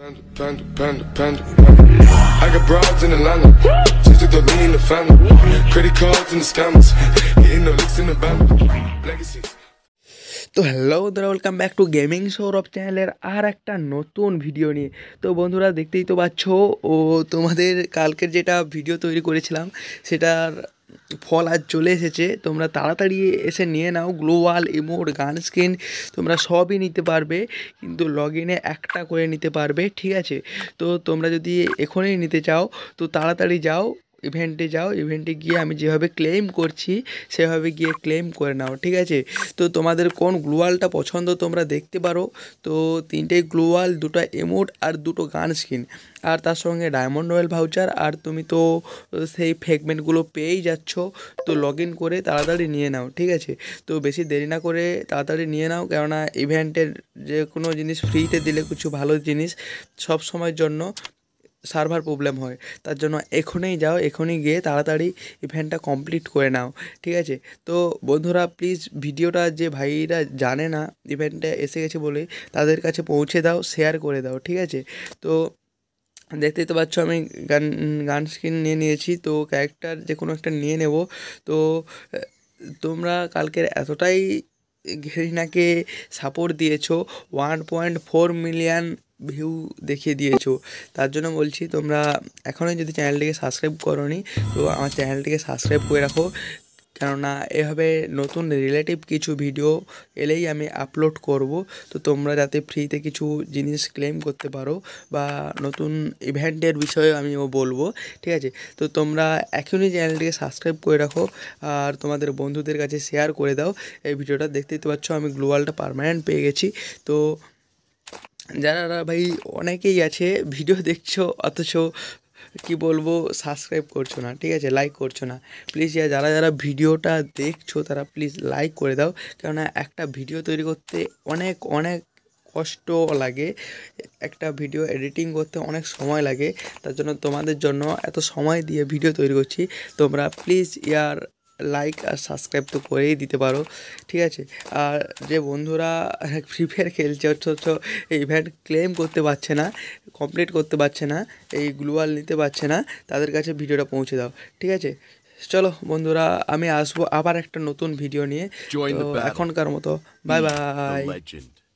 Panda, panda, panda, panda, I got broads in Atlanta. Just took the lean in the family. Credit cards in the scammers. Hitting the licks in the band. Legacies. তো hello বন্ধুরা welcome back to gaming Sourav চ্যানেলের আর একটা নতুন video নিয়ে তো বন্ধুরা দেখতেই তো পাচ্ছ ও তোমাদের কালকের যেটা ভিডিও তৈরি করেছিলাম সেটার ফল আজ চলে এসেছে তোমরা তাড়াতাড়ি এসে নিয়ে নাও গ্লোয়াল ইমোট গান স্কিন তোমরা সবই নিতে পারবে কিন্তু লগ একটা করে নিতে পারবে ঠিক আছে তো তোমরা যদি এখনই নিতে চাও তো তাড়াতাড়ি যাও ইভেন্টে যাও ইভেন্টে গিয়ে আমি যেভাবে ক্লেম করছি সেভাবে গিয়ে ক্লেম করে নাও ঠিক আছে তো তোমাদের কোন গ্লোয়ালটা পছন্দ তোমরা দেখতে পারো তো তিনটে গ্লোয়াল দুটো এমোট আর দুটো গান স্কিন আর তার সঙ্গে ডায়মন্ড রয়েল ভাউচার আর তুমি তো সেই ফেগমেন্টগুলো পেয়েই যাচ্ছ তো লগ ইন করে তাড়াতাড়ি নিয়ে নাও ঠিক আছে তো বেশি দেরি না করে তাড়াতাড়ি নিয়ে নাও কেননা ইভেন্টের যে কোনো জিনিস ফ্রিতে দিলে কিছু ভালো জিনিস সব সময়ের জন্য সার্ভার প্রবলেম হয় তার জন্য এখনই যাও এখনই গিয়ে তাড়াতাড়ি ইভেন্টটা কমপ্লিট করে নাও ঠিক আছে তো বন্ধুরা প্লিজ ভিডিওটা যে ভাইরা জানে না ইভেন্টটা এসে গেছে বলে তাদের কাছে পৌঁছে দাও শেয়ার করে দাও ঠিক আছে তো দেখতেই তো পাচ্ছ আমি গান গান স্ক্রিন নিয়ে নিয়েছি তো ক্যারেক্টার যে কোনো একটা নিয়ে নেব তো তোমরা কালকের এতটাই ঘেরিনাকে সাপোর্ট দিয়েছো one point four million view দেখিয়ে দিয়েছো তার জন্য বলছি তোমরা এখনই যদি চ্যানেলটিকে সাবস্ক্রাইব নি তো আমার চ্যানেলটিকে সাবস্ক্রাইব করে রাখো কেননা এভাবে নতুন রিলেটিভ কিছু ভিডিও এলেই আমি আপলোড করব তো তোমরা যাতে ফ্রিতে কিছু জিনিস ক্লেম করতে পারো বা নতুন ইভেন্টের বিষয়ে আমিও বলবো ঠিক আছে তো তোমরা এখনই চ্যানেলটিকে সাবস্ক্রাইব করে রাখো আর তোমাদের বন্ধুদের কাছে শেয়ার করে দাও এই ভিডিওটা দেখতেই তো পাচ্ছ আমি গ্লোবালটা পারমানেন্ট পেয়ে গেছি তো যারা ভাই অনেকেই আছে ভিডিও দেখছো অথচ কি বলবো সাবস্ক্রাইব করছো না ঠিক আছে লাইক করছো না প্লিজ যারা যারা ভিডিওটা দেখছো তারা প্লিজ লাইক করে দাও কেননা একটা ভিডিও তৈরি করতে অনেক অনেক কষ্ট লাগে একটা ভিডিও এডিটিং করতে অনেক সময় লাগে তার জন্য তোমাদের জন্য এত সময় দিয়ে ভিডিও তৈরি করছি তোমরা প্লিজ ইয়ার লাইক আর সাবস্ক্রাইব তো করেই দিতে পারো ঠিক আছে আর যে বন্ধুরা ফ্রি ফায়ার খেলছে অথচ ইভেন্ট ক্লেম করতে পারছে না কমপ্লিট করতে পারছে না এই গ্লোয়াল নিতে পারছে না তাদের কাছে ভিডিওটা পৌঁছে দাও ঠিক আছে চলো বন্ধুরা আমি আসবো আবার একটা নতুন ভিডিও নিয়ে এখনকার মতো বাই বাই